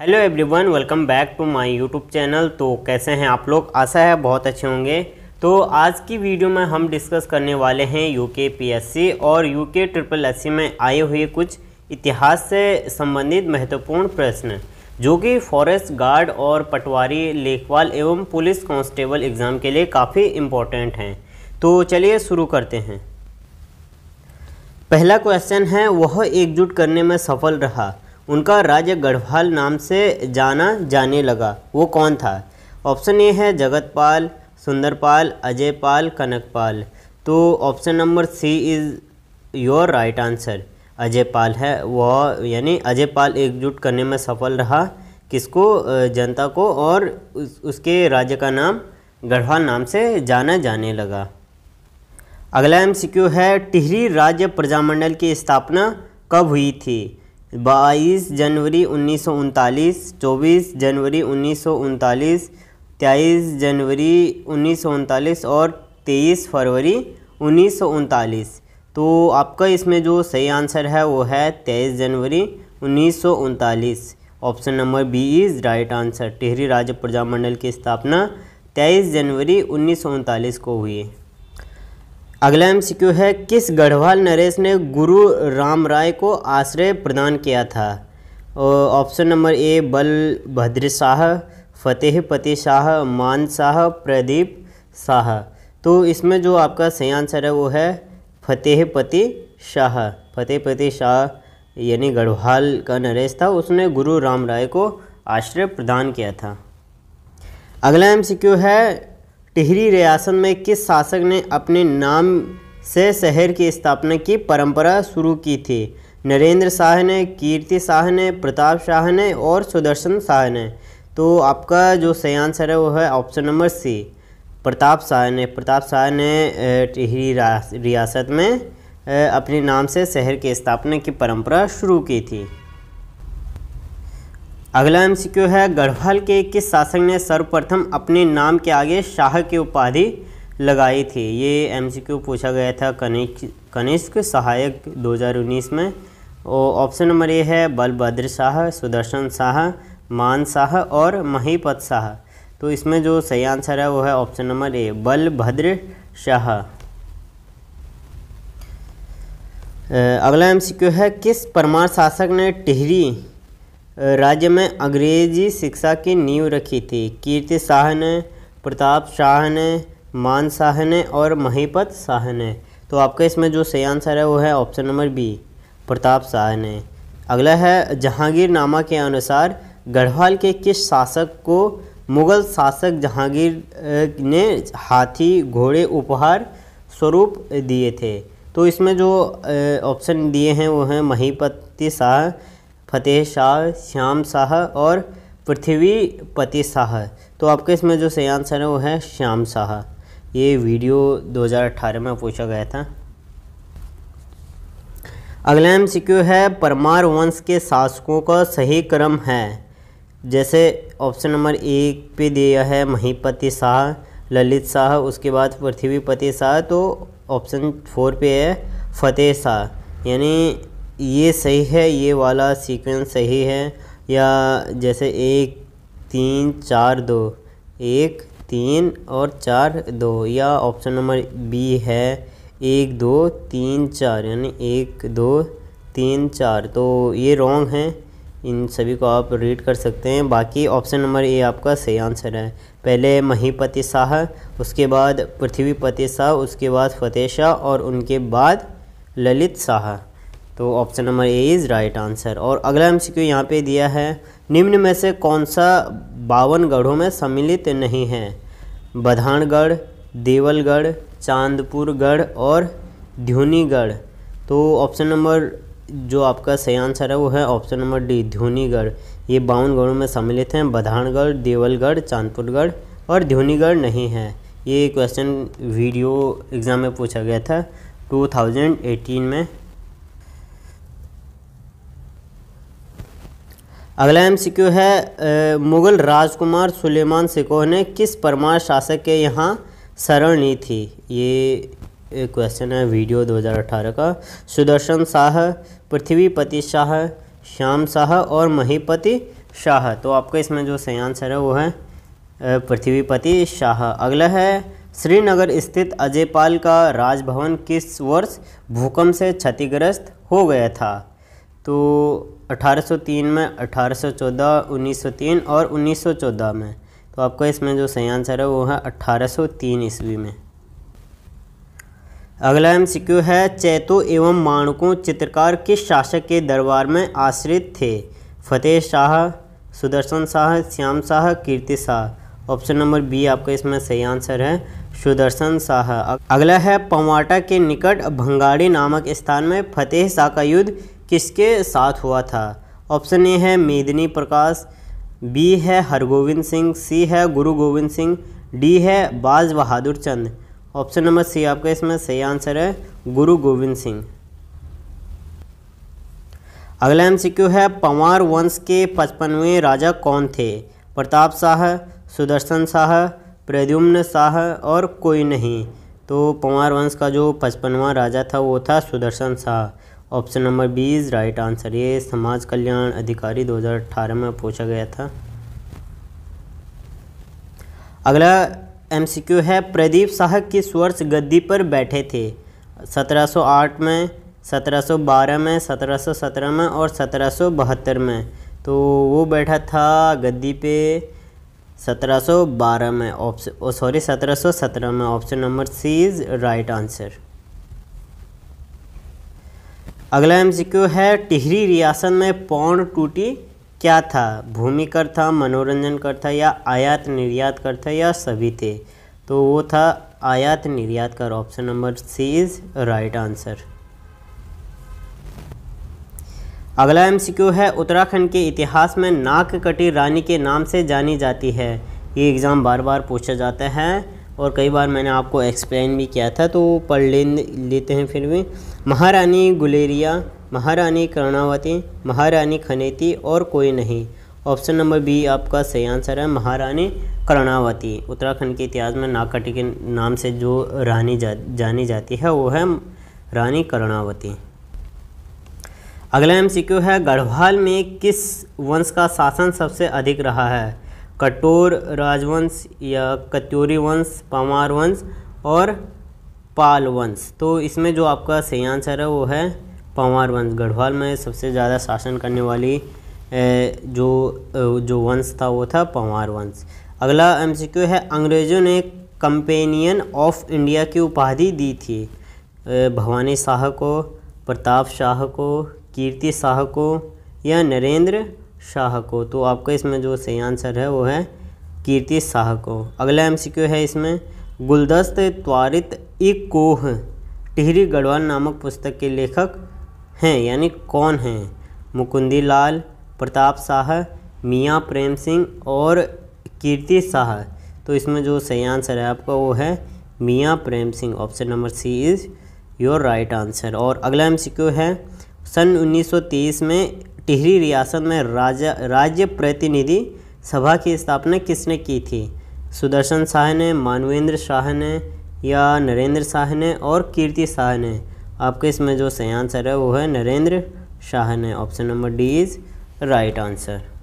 hello everyone welcome back to my YouTube channel तो कैसे हैं आप लोग आशा है बहुत अच्छे होंगे तो आज की वीडियो में हम डिस्कस करने वाले हैं यूके पीएससी और यूके ट्रिपल एस में आए हुए कुछ इतिहास से संबंधित महत्वपूर्ण प्रश्न जो कि फॉरेस्ट गार्ड और पटवारी लेखपाल एवं पुलिस कांस्टेबल एग्ज़ाम के लिए काफ़ी इम्पोर्टेंट हैं तो चलिए शुरू करते हैं पहला क्वेश्चन है वह एकजुट करने में सफल रहा उनका राज्य गढ़वाल नाम से जाना जाने लगा वो कौन था ऑप्शन ए है जगतपाल सुंदरपाल अजयपाल कनकपाल तो option number C is your right answer Ajaypal है वह यानी अजयपाल एकजुट करने में सफल रहा किसको जनता को और उस, उसके राज्य का नाम गढ़वाल नाम से जाना जाने लगा अगला एम है टिहरी राज्य प्रजामंडल की स्थापना कब हुई थी बाईस जनवरी उन्नीस सौ उनतालीस चौबीस जनवरी उन्नीस सौ उनतालीस तेईस जनवरी उन्नीस सौ उनतालीस और तेईस फरवरी उन्नीस सौ उनतालीस तो आपका इसमें जो सही आंसर है वो है तेईस जनवरी उन्नीस सौ उनतालीस option number B is right answer Tehri Rajya Prajamandal की स्थापना तेईस जनवरी उन्नीस को हुई अगला एम है किस गढ़वाल नरेश ने गुरु राम राय को आश्रय प्रदान किया था option number A Balbhadra Shah Fateh Pati Shah मान शाह प्रदीप शाह तो इसमें जो आपका सही आंसर है वो है फतेह पति शाह फतेह पति शाह यानी गढ़वाल का नरेश था उसने गुरु राम राय को आश्रय प्रदान किया था अगला एम है टिहरी रियासत में किस शासक ने अपने नाम से शहर की स्थापना की परंपरा शुरू की थी नरेंद्र शाह ने कीर्ति शाह ने प्रताप शाह ने और सुदर्शन शाह ने तो आपका जो सही आंसर है वो है option number C Pratap Shah ने प्रताप शाह ने टिहरी रियासत में अपने नाम से शहर की स्थापना की परंपरा शुरू की थी अगला एम है गढ़वाल के किस शासक ने सर्वप्रथम अपने नाम के आगे शाह की उपाधि लगाई थी ये एम पूछा गया था कनिष्क कनिष्क सहायक 2019 में और ऑप्शन नंबर ए है बलभद्र शाह सुदर्शन शाह मान शाह और महीपत शाह तो इसमें जो सही आंसर है वो है option number A Balbhadra Shah अगला एम है किस परमार शासक ने टिहरी राज्य में अंग्रेजी शिक्षा की नींव रखी थी कीर्ति शाह ने प्रताप शाह ने मान शाह ने और महीपत शाह ने तो आपका इसमें जो सही आंसर है वो है option number B Pratap Shah ने अगला है जहांगीर नामा के अनुसार गढ़वाल के किस शासक को मुगल शासक जहांगीर ने हाथी घोड़े उपहार स्वरूप दिए थे तो इसमें जो ऑप्शन दिए हैं वो हैं महीपति शाह फतेह शाह श्याम शाह और पृथ्वीपति शाह तो आपके इसमें जो सही आंसर है वो है श्याम शाह ये वीडियो 2018 में पूछा गया था अगला एम है परमार वंश के शासकों का सही क्रम है जैसे ऑप्शन नंबर एक पे दिया है महीपति शाह ललित शाह उसके बाद पृथ्वीपति शाह तो ऑप्शन फोर पे है फतेह शाह यानी ये सही है ये वाला सीक्वेंस सही है या जैसे एक तीन चार दो एक तीन और चार दो या ऑप्शन नंबर बी है एक दो तीन चार यानी एक दो तीन चार तो ये रॉन्ग है इन सभी को आप रीड कर सकते हैं बाकी ऑप्शन नंबर ए आपका सही आंसर है पहले महीपति शाह उसके बाद पृथ्वीपति शाह उसके बाद फतेह शाह और उनके बाद ललित शाह तो option number A is right answer और अगला एम सी क्यू यहाँ पर दिया है निम्न में से कौन सा बावन गढ़ों में सम्मिलित नहीं है बधानगढ़ देवलगढ़ चांदपुरगढ़ और ध्यूनीगढ़ तो ऑप्शन नंबर जो आपका सही आंसर है वो है ऑप्शन नंबर डी ध्यूनीगढ़ ये बावन गढ़ों में सम्मिलित हैं बधानगढ़ देवलगढ़ चांदपुरगढ़ और ध्यूनीगढ़ नहीं है ये क्वेश्चन वीडियो एग्ज़ाम में पूछा गया था 2018 में अगला एम सी क्यू है मुग़ल राजकुमार सुलेमान सिकोह ने किस परमार शासक के यहाँ शरण ली थी ये क्वेश्चन है वीडियो 2018 का सुदर्शन शाह पृथ्वीपति शाह श्याम शाह और महीपति शाह तो आपका इसमें जो सही आंसर है वो है पृथ्वीपति शाह अगला है श्रीनगर स्थित अजयपाल का राजभवन किस वर्ष भूकंप से क्षतिग्रस्त हो गया था तो 1803 में 1814 1903 और 1914 में तो आपका इसमें जो सही आंसर है वो है 1803 ईस्वी में अगला एम है चैतो एवं माणकों चित्रकार किस शासक के दरबार में आश्रित थे Fateh Shah Sudarshan Shah Shyam Shah Kirti Shah option number B आपका इसमें सही आंसर है सुदर्शन शाह अगला है पवाटा के निकट भंगाड़ी नामक स्थान में फतेह शाह का युद्ध किसके साथ हुआ था ऑप्शन ए है मेदिनी प्रकाश बी है हरगोविंद सिंह सी है गुरु गोविंद सिंह डी है बाज बहादुर चंद ऑप्शन नंबर सी आपका इसमें सही आंसर है गुरु गोविंद सिंह अगला एम है पंवार वंश के पचपनवें राजा कौन थे प्रताप शाह सुदर्शन शाह प्रद्युम्न शाह और कोई नहीं तो पंवार वंश का जो पचपनवा राजा था वो था Sudarshan Shah option number B is right answer ये समाज कल्याण अधिकारी 2018 में पूछा गया था अगला एमसीक्यू है प्रदीप शाह किस वर्ष गद्दी पर बैठे थे 1708 में 1712 में 1717 में और 1772 में तो वो बैठा था गद्दी पे 1712 में ऑप्शन सॉरी 1717 में option number C is right answer अगला एमसीक्यू है टिहरी रियासत में पौंड टूटी क्या था भूमि कर था मनोरंजन कर था या आयात निर्यात कर था या सभी थे तो वो था आयात निर्यात कर option number C is right answer अगला एमसीक्यू है उत्तराखंड के इतिहास में नाक कटी रानी के नाम से जानी जाती है ये एग्ज़ाम बार बार पूछा जाता है और कई बार मैंने आपको एक्सप्लेन भी किया था तो पढ़ ले लेते हैं फिर भी महारानी गुलेरिया महारानी कर्णावती महारानी खनेती और कोई नहीं ऑप्शन नंबर बी आपका सही आंसर है महारानी कर्णावती उत्तराखंड के इतिहास में नागकटी के नाम से जो रानी जा, जानी जाती है वो है रानी कर्णावती अगला एम है गढ़वाल में किस वंश का शासन सबसे अधिक रहा है कटोर राजवंश या कत्योरी वंश पमार वंश और पाल वंश तो इसमें जो आपका सही आंसर है वो है पंवार वंश गढ़वाल में सबसे ज़्यादा शासन करने वाली जो जो वंश था वो था पवार वंश अगला एमसीक्यू है अंग्रेज़ों ने कंपेनियन ऑफ इंडिया की उपाधि दी थी भवानी शाह को प्रताप शाह को कीर्ति शाह को या नरेंद्र शाह को तो आपका इसमें जो सही आंसर है वो है कीर्ति शाह को अगला एमसीक्यू है इसमें गुलदस्त त्वरित एक कोह टिहरी गढ़वाल नामक पुस्तक के लेखक हैं यानी कौन हैं मुकुंदी लाल प्रताप शाह मियाँ प्रेम सिंह और कीर्ति शाह तो इसमें जो सही आंसर है आपका वो है मियाँ Prem Singh option number C is your right answer और अगला एम है सन 1930 में टिहरी रियासत में राजा राज्य प्रतिनिधि सभा की स्थापना किसने की थी सुदर्शन शाह ने मानवेंद्र शाह ने या नरेंद्र शाह ने और कीर्ति शाह ने आपके इसमें जो सही आंसर है वो है नरेंद्र शाह ने option number D is right answer